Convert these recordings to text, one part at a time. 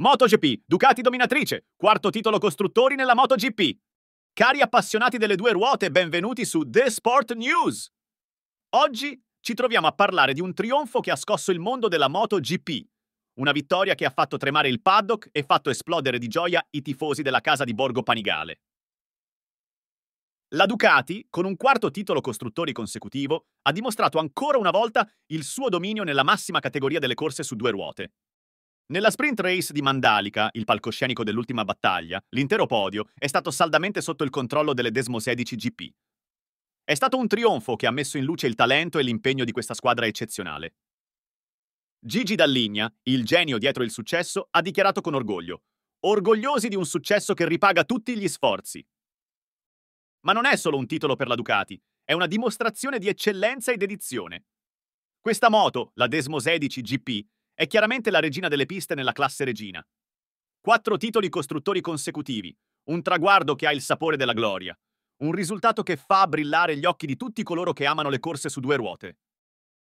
MotoGP, Ducati dominatrice, quarto titolo costruttori nella MotoGP. Cari appassionati delle due ruote, benvenuti su The Sport News. Oggi ci troviamo a parlare di un trionfo che ha scosso il mondo della MotoGP. Una vittoria che ha fatto tremare il paddock e fatto esplodere di gioia i tifosi della casa di Borgo Panigale. La Ducati, con un quarto titolo costruttori consecutivo, ha dimostrato ancora una volta il suo dominio nella massima categoria delle corse su due ruote. Nella sprint race di Mandalica, il palcoscenico dell'ultima battaglia, l'intero podio è stato saldamente sotto il controllo delle Desmo 16 GP. È stato un trionfo che ha messo in luce il talento e l'impegno di questa squadra eccezionale. Gigi Dalligna, il genio dietro il successo, ha dichiarato con orgoglio: Orgogliosi di un successo che ripaga tutti gli sforzi. Ma non è solo un titolo per la Ducati, è una dimostrazione di eccellenza e dedizione. Questa moto, la Desmo 16 GP, è chiaramente la regina delle piste nella classe regina. Quattro titoli costruttori consecutivi, un traguardo che ha il sapore della gloria, un risultato che fa brillare gli occhi di tutti coloro che amano le corse su due ruote.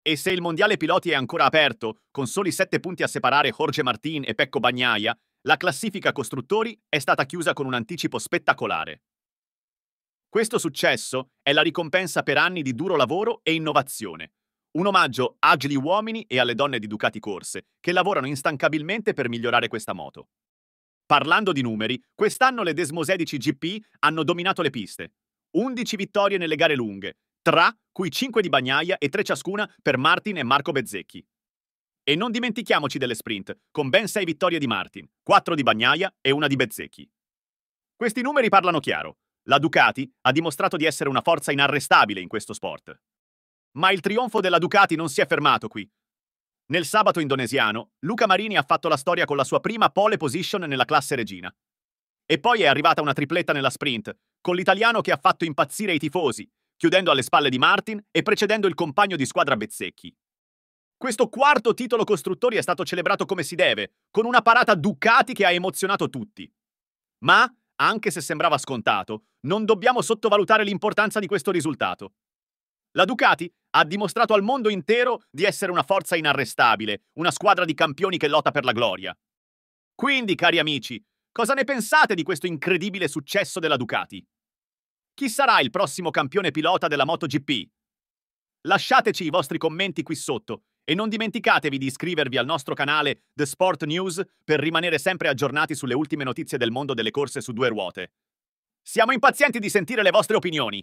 E se il mondiale piloti è ancora aperto, con soli sette punti a separare Jorge Martin e Pecco Bagnaia, la classifica costruttori è stata chiusa con un anticipo spettacolare. Questo successo è la ricompensa per anni di duro lavoro e innovazione, un omaggio agili uomini e alle donne di Ducati Corse, che lavorano instancabilmente per migliorare questa moto. Parlando di numeri, quest'anno le Desmosedici GP hanno dominato le piste. 11 vittorie nelle gare lunghe, tra cui 5 di Bagnaia e 3 ciascuna per Martin e Marco Bezzecchi. E non dimentichiamoci delle sprint, con ben 6 vittorie di Martin, 4 di Bagnaia e 1 di Bezzecchi. Questi numeri parlano chiaro. La Ducati ha dimostrato di essere una forza inarrestabile in questo sport. Ma il trionfo della Ducati non si è fermato qui. Nel sabato indonesiano, Luca Marini ha fatto la storia con la sua prima pole position nella classe regina. E poi è arrivata una tripletta nella sprint, con l'italiano che ha fatto impazzire i tifosi, chiudendo alle spalle di Martin e precedendo il compagno di squadra Bezzecchi. Questo quarto titolo costruttori è stato celebrato come si deve, con una parata Ducati che ha emozionato tutti. Ma, anche se sembrava scontato, non dobbiamo sottovalutare l'importanza di questo risultato. La Ducati ha dimostrato al mondo intero di essere una forza inarrestabile, una squadra di campioni che lotta per la gloria. Quindi, cari amici, cosa ne pensate di questo incredibile successo della Ducati? Chi sarà il prossimo campione pilota della MotoGP? Lasciateci i vostri commenti qui sotto e non dimenticatevi di iscrivervi al nostro canale The Sport News per rimanere sempre aggiornati sulle ultime notizie del mondo delle corse su due ruote. Siamo impazienti di sentire le vostre opinioni.